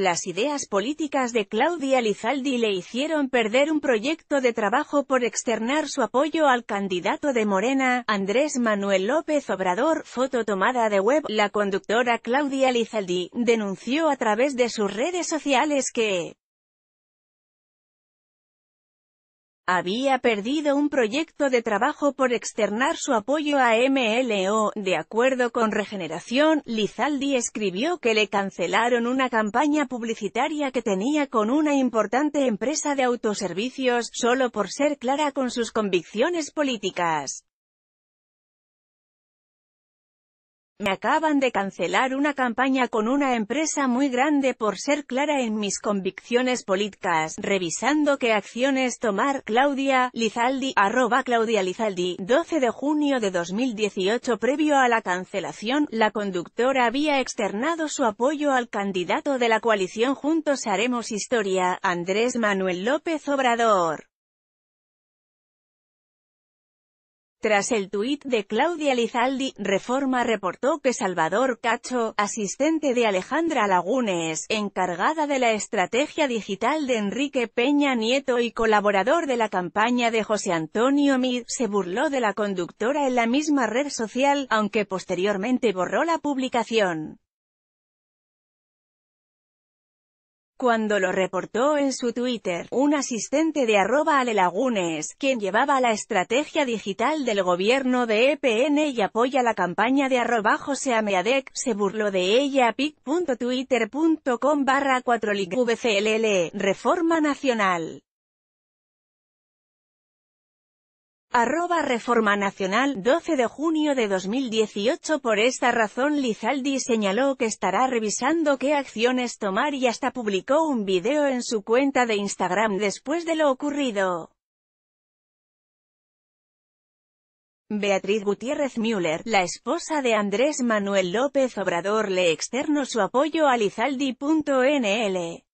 Las ideas políticas de Claudia Lizaldi le hicieron perder un proyecto de trabajo por externar su apoyo al candidato de Morena, Andrés Manuel López Obrador. Foto tomada de web. La conductora Claudia Lizaldi denunció a través de sus redes sociales que había perdido un proyecto de trabajo por externar su apoyo a MLO. De acuerdo con Regeneración, Lizaldi escribió que le cancelaron una campaña publicitaria que tenía con una importante empresa de autoservicios, solo por ser clara con sus convicciones políticas. Me acaban de cancelar una campaña con una empresa muy grande por ser clara en mis convicciones políticas, revisando qué acciones tomar, Claudia, Lizaldi, arroba Claudia Lizaldi, 12 de junio de 2018 previo a la cancelación, la conductora había externado su apoyo al candidato de la coalición Juntos Haremos Historia, Andrés Manuel López Obrador. Tras el tuit de Claudia Lizaldi, Reforma reportó que Salvador Cacho, asistente de Alejandra Lagunes, encargada de la estrategia digital de Enrique Peña Nieto y colaborador de la campaña de José Antonio Mid, se burló de la conductora en la misma red social, aunque posteriormente borró la publicación. Cuando lo reportó en su Twitter, un asistente de arroba Ale Lagunes, quien llevaba la estrategia digital del gobierno de EPN y apoya la campaña de arroba José Ameadec, se burló de ella pic.twitter.com barra 4 vcll reforma nacional. Arroba Reforma Nacional, 12 de junio de 2018 Por esta razón Lizaldi señaló que estará revisando qué acciones tomar y hasta publicó un video en su cuenta de Instagram después de lo ocurrido. Beatriz Gutiérrez Müller, la esposa de Andrés Manuel López Obrador le externo su apoyo a Lizaldi.nl.